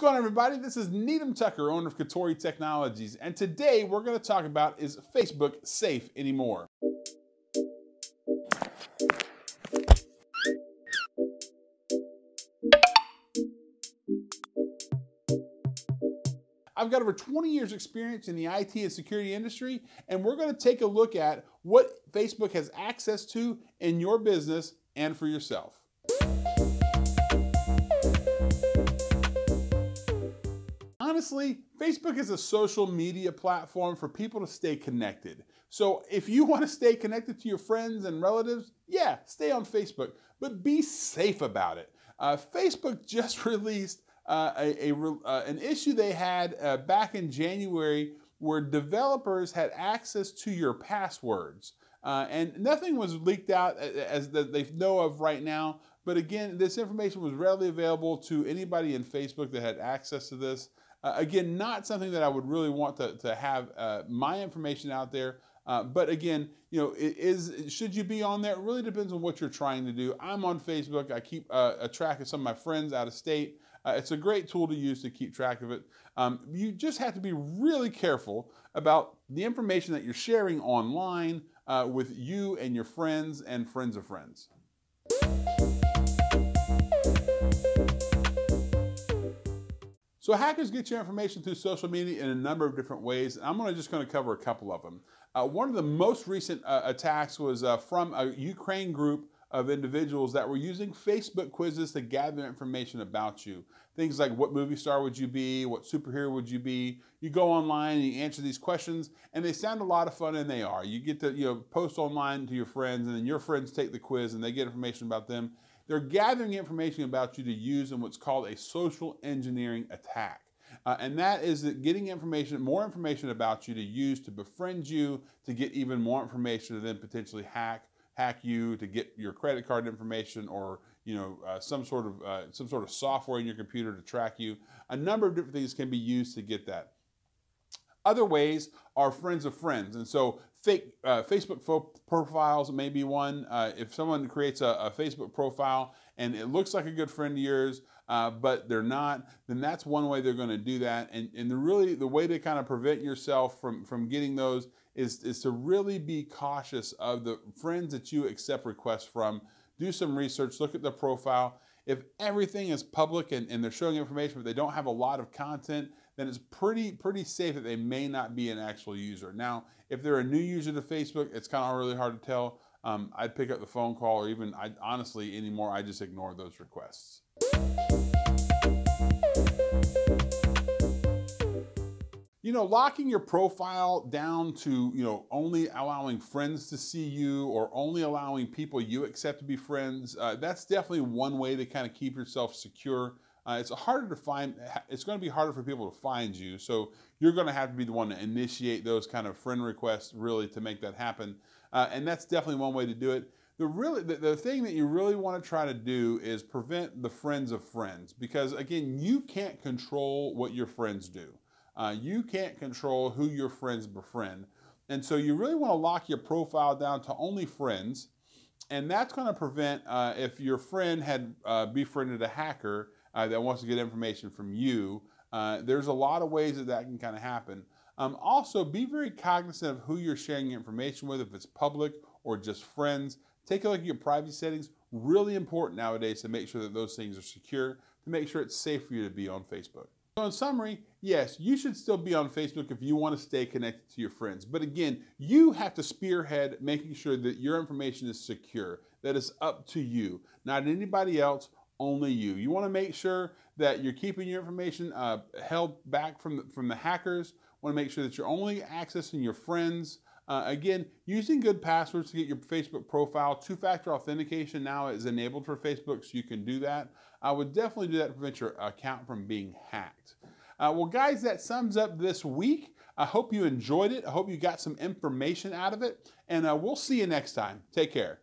going on, everybody? This is Needham Tucker, owner of Katori Technologies, and today we're going to talk about is Facebook safe anymore? I've got over 20 years experience in the IT and security industry, and we're going to take a look at what Facebook has access to in your business and for yourself. honestly, Facebook is a social media platform for people to stay connected. So if you want to stay connected to your friends and relatives, yeah, stay on Facebook, but be safe about it. Uh, Facebook just released uh, a, a uh, an issue they had uh, back in January where developers had access to your passwords. Uh, and nothing was leaked out uh, as that they know of right now. But again, this information was readily available to anybody in Facebook that had access to this. Uh, again, not something that I would really want to, to have uh, my information out there. Uh, but again, you know, is should you be on there? It really depends on what you're trying to do. I'm on Facebook. I keep uh, a track of some of my friends out of state. Uh, it's a great tool to use to keep track of it. Um, you just have to be really careful about the information that you're sharing online uh, with you and your friends and friends of friends. So hackers get your information through social media in a number of different ways. I'm gonna just gonna cover a couple of them. Uh, one of the most recent uh, attacks was uh, from a Ukraine group of individuals that were using Facebook quizzes to gather information about you. Things like what movie star would you be? What superhero would you be? You go online and you answer these questions, and they sound a lot of fun, and they are. You get to you know post online to your friends, and then your friends take the quiz and they get information about them. They're gathering information about you to use in what's called a social engineering attack. Uh, and that is that getting information, more information about you to use to befriend you, to get even more information to then potentially hack hack you to get your credit card information or you know uh, some sort of uh, some sort of software in your computer to track you. A number of different things can be used to get that. Other ways are friends of friends, and so fake uh, Facebook fo- profiles may be one. Uh, if someone creates a, a, Facebook profile and it looks like a good friend of yours, uh, but they're not, then that's one way they're going to do that. And and the really the way to kind of prevent yourself from from getting those is is to really be cautious of the friends that you accept requests from. Do some research, look at the profile. If everything is public and, and they're showing information, but they don't have a lot of content, then it's pretty pretty safe that they may not be an actual user. Now, if they're a new user to Facebook, it's kind of really hard to tell. Um, I'd pick up the phone call, or even I, honestly anymore, I just ignore those requests. you know, locking your profile down to, you know, only allowing friends to see you or only allowing people you accept to be friends, uh, that's definitely one way to kind of keep yourself secure. Uh, it's harder to find. It's going to be harder for people to find you. So you're going to have to be the one to initiate those kind of friend requests, really, to make that happen. Uh, and that's definitely one way to do it. The really the, the thing that you really want to try to do is prevent the friends of friends, because again, you can't control what your friends do. Uh, you can't control who your friends befriend. And so you really want to lock your profile down to only friends. And that's going to prevent uh, if your friend had uh, befriended a hacker uh, that wants to get information from you. Uh, there's a lot of ways that that can kind of happen. Um, also, be very cognizant of who you're sharing information with, if it's public or just friends. Take a look at your privacy settings. Really important nowadays to make sure that those things are secure, to make sure it's safe for you to be on Facebook. So, in summary, yes, you should still be on Facebook if you want to stay connected to your friends. But again, you have to spearhead making sure that your information is secure, that it's up to you, not anybody else only you. You want to make sure that you're keeping your information uh, held back from the, from the hackers. Want to make sure that you're only accessing your friends. Uh, again, using good passwords to get your Facebook profile. Two-factor authentication now is enabled for Facebook, so you can do that. I would definitely do that to prevent your account from being hacked. Uh, well, guys, that sums up this week. I hope you enjoyed it. I hope you got some information out of it, and uh, we'll see you next time. Take care.